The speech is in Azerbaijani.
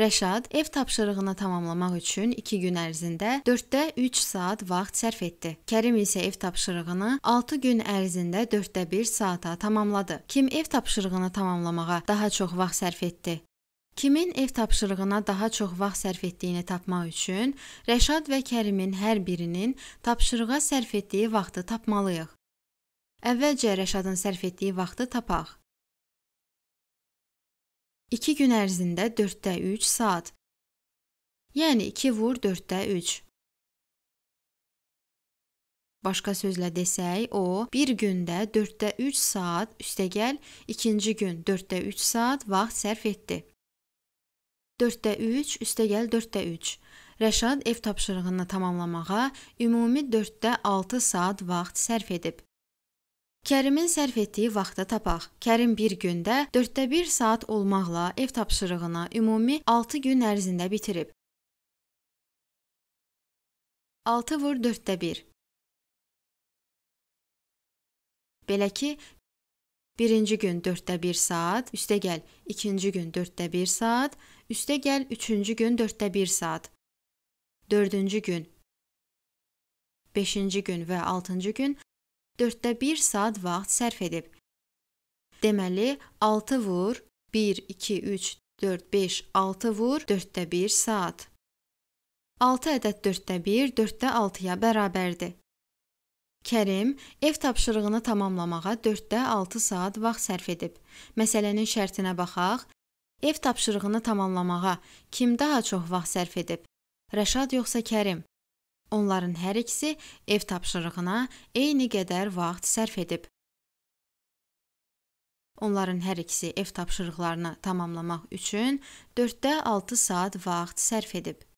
Rəşad ev tapşırığını tamamlamaq üçün 2 gün ərzində 4-də 3 saat vaxt sərf etdi. Kərim isə ev tapşırığını 6 gün ərzində 4-də 1 saata tamamladı. Kim ev tapşırığını tamamlamağa daha çox vaxt sərf etdi? Kimin ev tapşırığına daha çox vaxt sərf etdiyini tapmaq üçün Rəşad və Kərimin hər birinin tapşırığa sərf etdiyi vaxtı tapmalıyıq. Əvvəlcə Rəşadın sərf etdiyi vaxtı tapaq. 2 gün ərzində 4-də 3 saat. Yəni 2 vur 4-də 3. Başqa sözlə desək, o bir gündə 4-də 3 saat üstəgəl ikinci gün 4-də 3 saat vaxt sərf etdi. 4-də 3 üstəgəl 4-də 3. Rəşad ev tapşırığını tamamlamağa ümumi 4-də 6 saat vaxt sərf edib. Kərimin sərf etdiyi vaxtı tapaq. Kərim bir gündə 4də 1 saat olmaqla ev tapşırığını ümumi 6 gün ərzində bitirib. 6 vur 4də 1. Belə ki, birinci gün 4də 1 saat, üstə gəl, ikinci gün 4də 1 saat, üstə gəl, üçüncü gün 4də 1 saat, dördüncü gün, beşinci gün və altıncı gün 4-də 1 saat vaxt sərf edib. Deməli 6 vur 1 2 3 4 5 6 vur 4-də 1 saat. 6 ədəd 4-də 1 4-də 6-ya bərabərdir. Kərim ev tapşırığını tamamlamağa 4-də 6 saat vaxt sərf edib. Məsələnin şərtinə baxaq. Ev tapşırığını tamamlamağa kim daha çox vaxt sərf edib? Rəşad yoxsa Kərim? Onların hər ikisi ev tapşırığına eyni qədər vaxt sərf edib. Onların hər ikisi ev tapşırıqlarını tamamlamaq üçün 4-də 6 saat vaxt sərf edib.